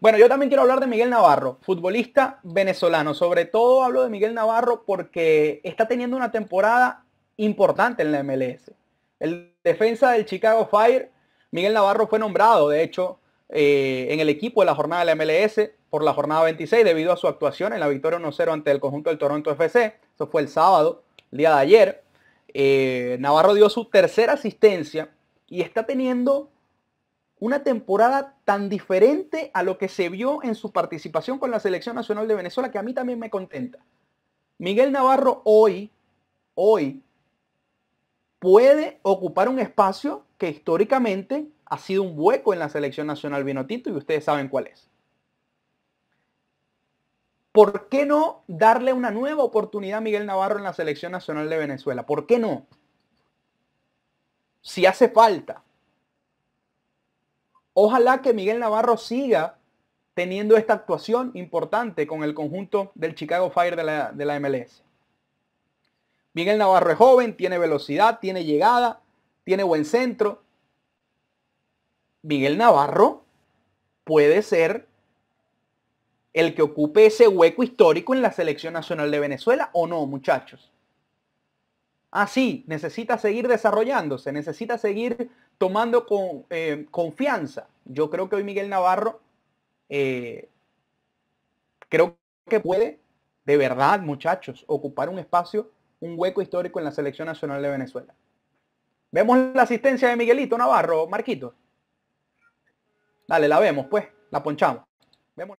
Bueno, yo también quiero hablar de Miguel Navarro, futbolista venezolano. Sobre todo hablo de Miguel Navarro porque está teniendo una temporada importante en la MLS. El defensa del Chicago Fire, Miguel Navarro fue nombrado, de hecho, eh, en el equipo de la jornada de la MLS por la jornada 26 debido a su actuación en la victoria 1-0 ante el conjunto del Toronto FC. Eso fue el sábado, el día de ayer. Eh, Navarro dio su tercera asistencia y está teniendo una temporada tan diferente a lo que se vio en su participación con la Selección Nacional de Venezuela, que a mí también me contenta. Miguel Navarro hoy, hoy, puede ocupar un espacio que históricamente ha sido un hueco en la Selección Nacional Vinotito y ustedes saben cuál es. ¿Por qué no darle una nueva oportunidad a Miguel Navarro en la Selección Nacional de Venezuela? ¿Por qué no? Si hace falta. Ojalá que Miguel Navarro siga teniendo esta actuación importante con el conjunto del Chicago Fire de la, MLS. Miguel Navarro es joven, tiene velocidad, tiene llegada, tiene buen centro. Miguel Navarro puede ser el que ocupe ese hueco histórico en la selección nacional de Venezuela o no, muchachos así, ah, necesita seguir desarrollándose, necesita seguir tomando con, eh, confianza. Yo creo que hoy Miguel Navarro, eh, creo que puede, de verdad, muchachos, ocupar un espacio, un hueco histórico en la selección nacional de Venezuela. Vemos la asistencia de Miguelito Navarro, Marquito. Dale, la vemos, pues, la ponchamos. Vemos.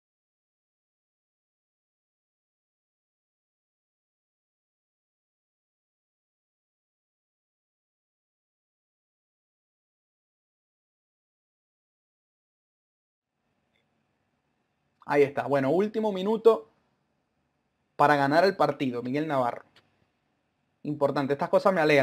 Ahí está. Bueno, último minuto para ganar el partido, Miguel Navarro. Importante, estas cosas me alegran.